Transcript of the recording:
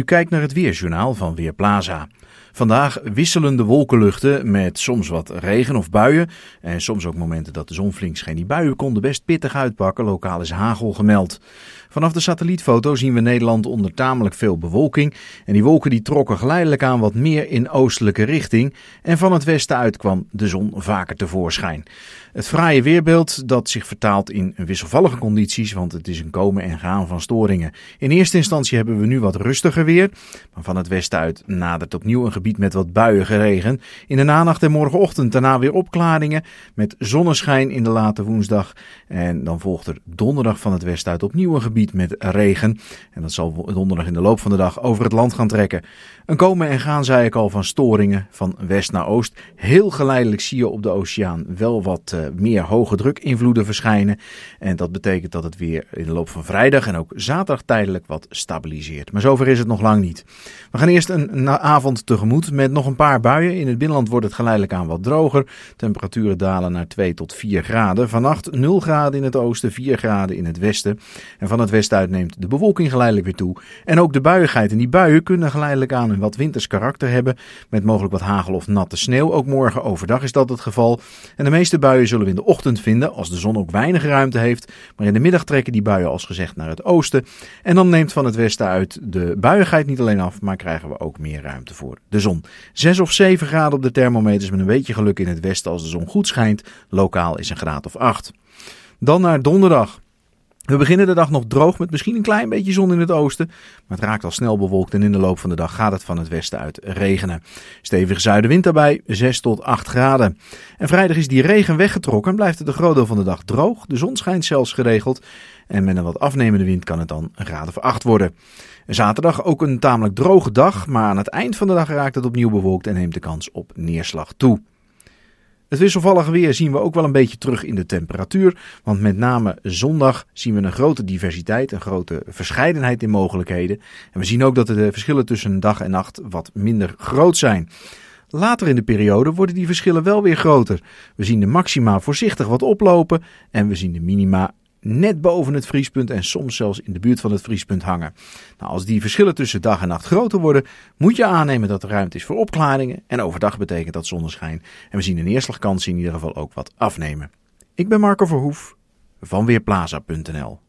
U kijkt naar het weerjournaal van Weerplaza. Vandaag wisselende wolkenluchten met soms wat regen of buien. En soms ook momenten dat de zon flink scheen. Die buien konden best pittig uitpakken. Lokaal is hagel gemeld. Vanaf de satellietfoto zien we Nederland onder tamelijk veel bewolking. En die wolken die trokken geleidelijk aan wat meer in oostelijke richting. En van het westen uit kwam de zon vaker tevoorschijn. Het fraaie weerbeeld dat zich vertaalt in wisselvallige condities. Want het is een komen en gaan van storingen. In eerste instantie hebben we nu wat rustiger weer maar van het westen uit nadert opnieuw een gebied met wat buiige regen. In de nacht en morgenochtend daarna weer opklaringen met zonneschijn in de late woensdag. En dan volgt er donderdag van het westen uit opnieuw een gebied met regen. En dat zal donderdag in de loop van de dag over het land gaan trekken. Een komen en gaan, zei ik al, van storingen van west naar oost. Heel geleidelijk zie je op de oceaan wel wat eh, meer hoge druk invloeden verschijnen. En dat betekent dat het weer in de loop van vrijdag en ook zaterdag tijdelijk wat stabiliseert. Maar zover is het nog lang niet. We gaan eerst een avond tegemoet met nog een paar buien. In het binnenland wordt het geleidelijk aan wat droger. Temperaturen dalen naar 2 tot 4 graden. Vannacht 0 graden in het oosten, 4 graden in het westen. En van het westen uit neemt de bewolking geleidelijk weer toe. En ook de buiigheid. En die buien kunnen geleidelijk aan een wat winters karakter hebben. Met mogelijk wat hagel of natte sneeuw. Ook morgen overdag is dat het geval. En de meeste buien zullen we in de ochtend vinden. Als de zon ook weinig ruimte heeft. Maar in de middag trekken die buien als gezegd naar het oosten. En dan neemt van het westen uit de buiigheid glijveiligheid niet alleen af, maar krijgen we ook meer ruimte voor de zon. 6 of 7 graden op de thermometers met een beetje geluk in het westen als de zon goed schijnt. Lokaal is een graad of 8. Dan naar donderdag. We beginnen de dag nog droog met misschien een klein beetje zon in het oosten. Maar het raakt al snel bewolkt en in de loop van de dag gaat het van het westen uit regenen. Stevige zuidenwind daarbij, 6 tot 8 graden. En vrijdag is die regen weggetrokken en blijft het de groot deel van de dag droog. De zon schijnt zelfs geregeld. En met een wat afnemende wind kan het dan een graad of 8 worden. Zaterdag ook een tamelijk droge dag, maar aan het eind van de dag raakt het opnieuw bewolkt en neemt de kans op neerslag toe. Het wisselvallige weer zien we ook wel een beetje terug in de temperatuur. Want met name zondag zien we een grote diversiteit, een grote verscheidenheid in mogelijkheden. En we zien ook dat de verschillen tussen dag en nacht wat minder groot zijn. Later in de periode worden die verschillen wel weer groter. We zien de maxima voorzichtig wat oplopen en we zien de minima net boven het vriespunt en soms zelfs in de buurt van het vriespunt hangen. Nou, als die verschillen tussen dag en nacht groter worden, moet je aannemen dat er ruimte is voor opklaringen. En overdag betekent dat zonneschijn. En we zien de neerslagkansen in ieder geval ook wat afnemen. Ik ben Marco Verhoef van Weerplaza.nl.